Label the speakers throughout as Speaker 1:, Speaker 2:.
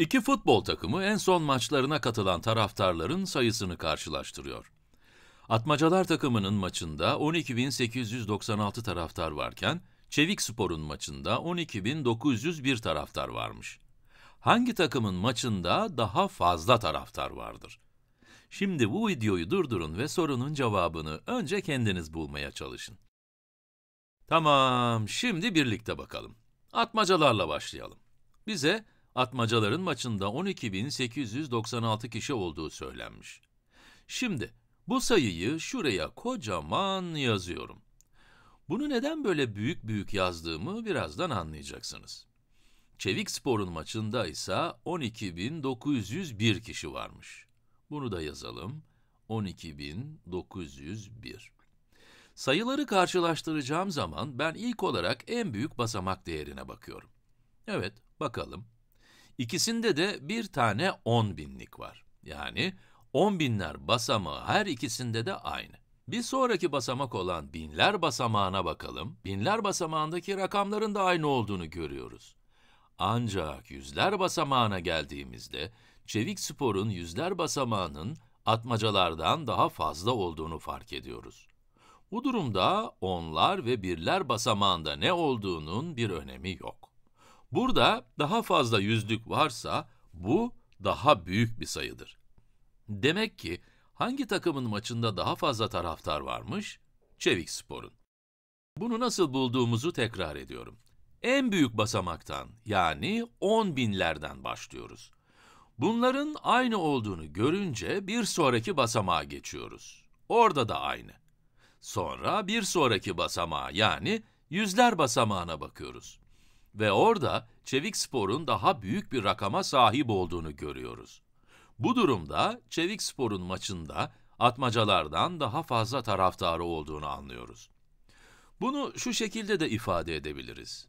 Speaker 1: İki futbol takımı en son maçlarına katılan taraftarların sayısını karşılaştırıyor. Atmacalar takımının maçında 12.896 taraftar varken, Çevik Spor'un maçında 12.901 taraftar varmış. Hangi takımın maçında daha fazla taraftar vardır? Şimdi bu videoyu durdurun ve sorunun cevabını önce kendiniz bulmaya çalışın. Tamam, şimdi birlikte bakalım. Atmacalarla başlayalım. Bize atmacaların maçında 12.896 kişi olduğu söylenmiş. Şimdi bu sayıyı şuraya kocaman yazıyorum. Bunu neden böyle büyük büyük yazdığımı birazdan anlayacaksınız. Çevik Spor'un maçında ise 12.901 kişi varmış. Bunu da yazalım. 12.901. Sayıları karşılaştıracağım zaman ben ilk olarak en büyük basamak değerine bakıyorum. Evet, bakalım. İkisinde de bir tane 10 binlik var. Yani 10 binler basamağı her ikisinde de aynı. Bir sonraki basamak olan binler basamağına bakalım. Binler basamağındaki rakamların da aynı olduğunu görüyoruz. Ancak yüzler basamağına geldiğimizde Çevik Spor'un yüzler basamağının atmacalardan daha fazla olduğunu fark ediyoruz. Bu durumda onlar ve birler basamağında ne olduğunun bir önemi yok. Burada daha fazla yüzlük varsa bu daha büyük bir sayıdır. Demek ki hangi takımın maçında daha fazla taraftar varmış? Çevik Spor'un. Bunu nasıl bulduğumuzu tekrar ediyorum. En büyük basamaktan yani 10 binlerden başlıyoruz. Bunların aynı olduğunu görünce bir sonraki basamağa geçiyoruz. Orada da aynı. Sonra bir sonraki basamağa yani yüzler basamağına bakıyoruz. Ve orada Çevik Spor'un daha büyük bir rakama sahip olduğunu görüyoruz. Bu durumda Çevik Spor'un maçında atmacalardan daha fazla taraftarı olduğunu anlıyoruz. Bunu şu şekilde de ifade edebiliriz.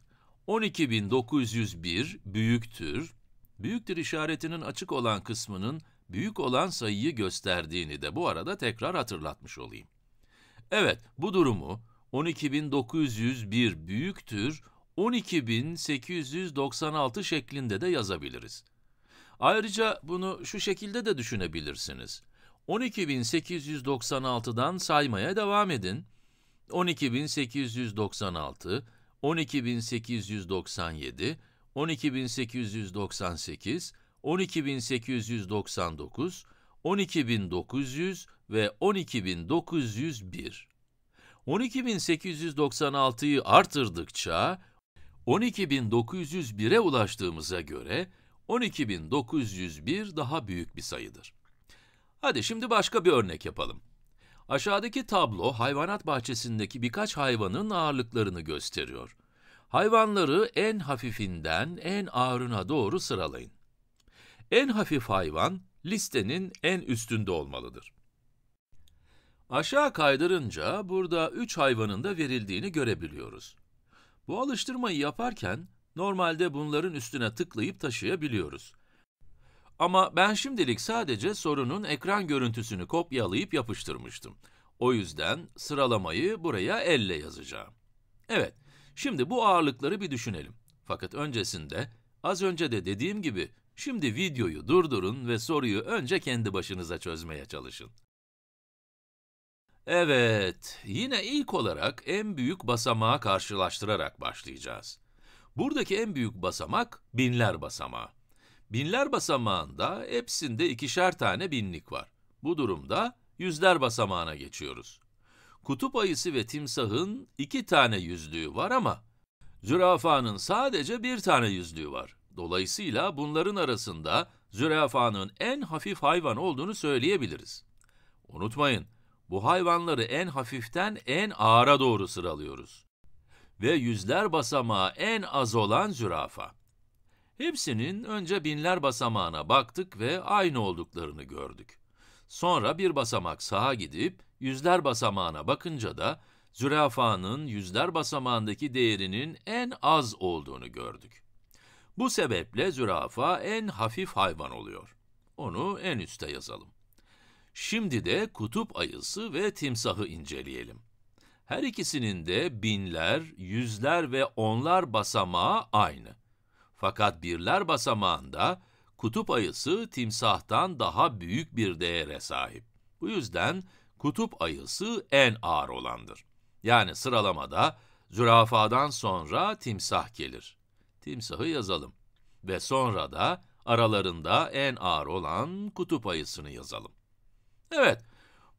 Speaker 1: 12.901 büyüktür, büyüktür işaretinin açık olan kısmının büyük olan sayıyı gösterdiğini de bu arada tekrar hatırlatmış olayım. Evet, bu durumu 12.901 büyüktür, 12896 şeklinde de yazabiliriz. Ayrıca bunu şu şekilde de düşünebilirsiniz. 12896'dan saymaya devam edin. 12896, 12897, 12898, 12899, 12900 ve 12901. 12896'yı artırdıkça 12.901'e ulaştığımıza göre 12.901 daha büyük bir sayıdır. Hadi şimdi başka bir örnek yapalım. Aşağıdaki tablo hayvanat bahçesindeki birkaç hayvanın ağırlıklarını gösteriyor. Hayvanları en hafifinden en ağırına doğru sıralayın. En hafif hayvan listenin en üstünde olmalıdır. Aşağı kaydırınca burada 3 hayvanın da verildiğini görebiliyoruz. Bu alıştırmayı yaparken normalde bunların üstüne tıklayıp taşıyabiliyoruz. Ama ben şimdilik sadece sorunun ekran görüntüsünü kopyalayıp yapıştırmıştım. O yüzden sıralamayı buraya elle yazacağım. Evet, şimdi bu ağırlıkları bir düşünelim. Fakat öncesinde, az önce de dediğim gibi, şimdi videoyu durdurun ve soruyu önce kendi başınıza çözmeye çalışın. Evet, yine ilk olarak en büyük basamağı karşılaştırarak başlayacağız. Buradaki en büyük basamak binler basamağı. Binler basamağında hepsinde ikişer tane binlik var. Bu durumda yüzler basamağına geçiyoruz. Kutup ayısı ve timsahın iki tane yüzlüğü var ama zürafanın sadece bir tane yüzlüğü var. Dolayısıyla bunların arasında zürafanın en hafif hayvan olduğunu söyleyebiliriz. Unutmayın, bu hayvanları en hafiften en ağıra doğru sıralıyoruz. Ve yüzler basamağı en az olan zürafa. Hepsinin önce binler basamağına baktık ve aynı olduklarını gördük. Sonra bir basamak sağa gidip yüzler basamağına bakınca da zürafanın yüzler basamağındaki değerinin en az olduğunu gördük. Bu sebeple zürafa en hafif hayvan oluyor. Onu en üste yazalım. Şimdi de kutup ayısı ve timsahı inceleyelim. Her ikisinin de binler, yüzler ve onlar basamağı aynı. Fakat birler basamağında kutup ayısı timsahtan daha büyük bir değere sahip. Bu yüzden kutup ayısı en ağır olandır. Yani sıralamada zürafadan sonra timsah gelir. Timsahı yazalım ve sonra da aralarında en ağır olan kutup ayısını yazalım. Evet,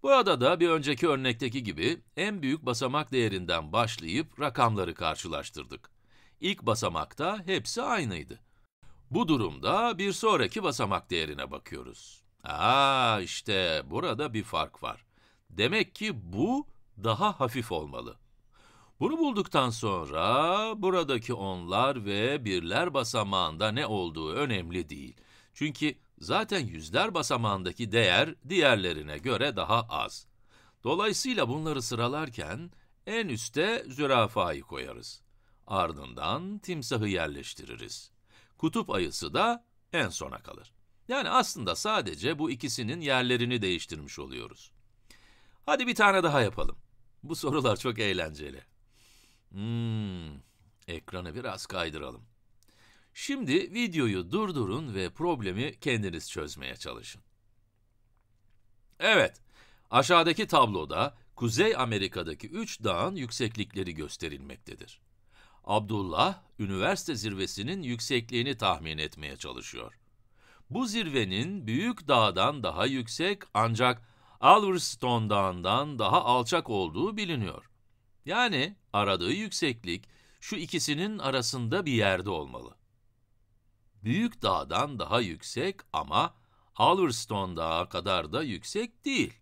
Speaker 1: burada da bir önceki örnekteki gibi en büyük basamak değerinden başlayıp rakamları karşılaştırdık. İlk basamakta hepsi aynıydı. Bu durumda bir sonraki basamak değerine bakıyoruz. Aa işte burada bir fark var. Demek ki bu daha hafif olmalı. Bunu bulduktan sonra buradaki onlar ve birler basamağında ne olduğu önemli değil. Çünkü Zaten yüzler basamağındaki değer diğerlerine göre daha az. Dolayısıyla bunları sıralarken en üste zürafayı koyarız. Ardından timsahı yerleştiririz. Kutup ayısı da en sona kalır. Yani aslında sadece bu ikisinin yerlerini değiştirmiş oluyoruz. Hadi bir tane daha yapalım. Bu sorular çok eğlenceli. Hmm, ekranı biraz kaydıralım. Şimdi videoyu durdurun ve problemi kendiniz çözmeye çalışın. Evet, aşağıdaki tabloda Kuzey Amerika'daki üç dağın yükseklikleri gösterilmektedir. Abdullah, üniversite zirvesinin yüksekliğini tahmin etmeye çalışıyor. Bu zirvenin büyük dağdan daha yüksek ancak Alverstone Dağı'ndan daha alçak olduğu biliniyor. Yani aradığı yükseklik şu ikisinin arasında bir yerde olmalı. Büyük Dağ'dan daha yüksek ama Alverstone Dağı kadar da yüksek değil.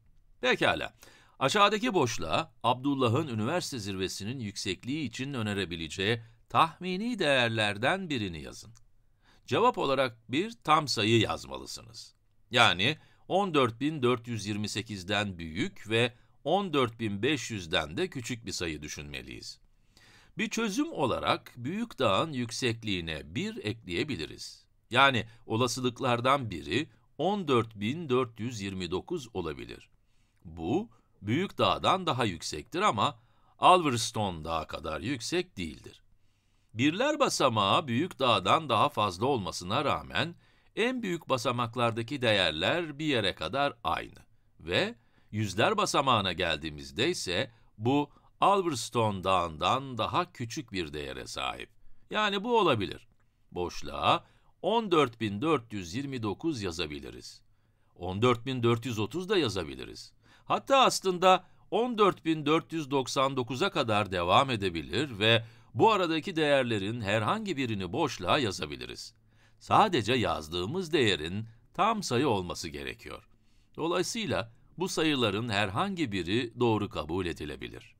Speaker 1: Pekala. Aşağıdaki boşluğa Abdullah'ın üniversite zirvesinin yüksekliği için önerebileceği tahmini değerlerden birini yazın. Cevap olarak bir tam sayı yazmalısınız. Yani 14.428'den büyük ve 14.500'den de küçük bir sayı düşünmeliyiz. Bir çözüm olarak büyük dağın yüksekliğine 1 ekleyebiliriz. Yani olasılıklardan biri 14.429 olabilir. Bu, büyük dağdan daha yüksektir ama Alverstone dağı kadar yüksek değildir. Birler basamağı büyük dağdan daha fazla olmasına rağmen, en büyük basamaklardaki değerler bir yere kadar aynı. Ve yüzler basamağına geldiğimizde ise bu Alberston Dağı'ndan daha küçük bir değere sahip. Yani bu olabilir. Boşluğa 14.429 yazabiliriz. 14.430 da yazabiliriz. Hatta aslında 14.499'a kadar devam edebilir ve bu aradaki değerlerin herhangi birini boşluğa yazabiliriz. Sadece yazdığımız değerin tam sayı olması gerekiyor. Dolayısıyla bu sayıların herhangi biri doğru kabul edilebilir.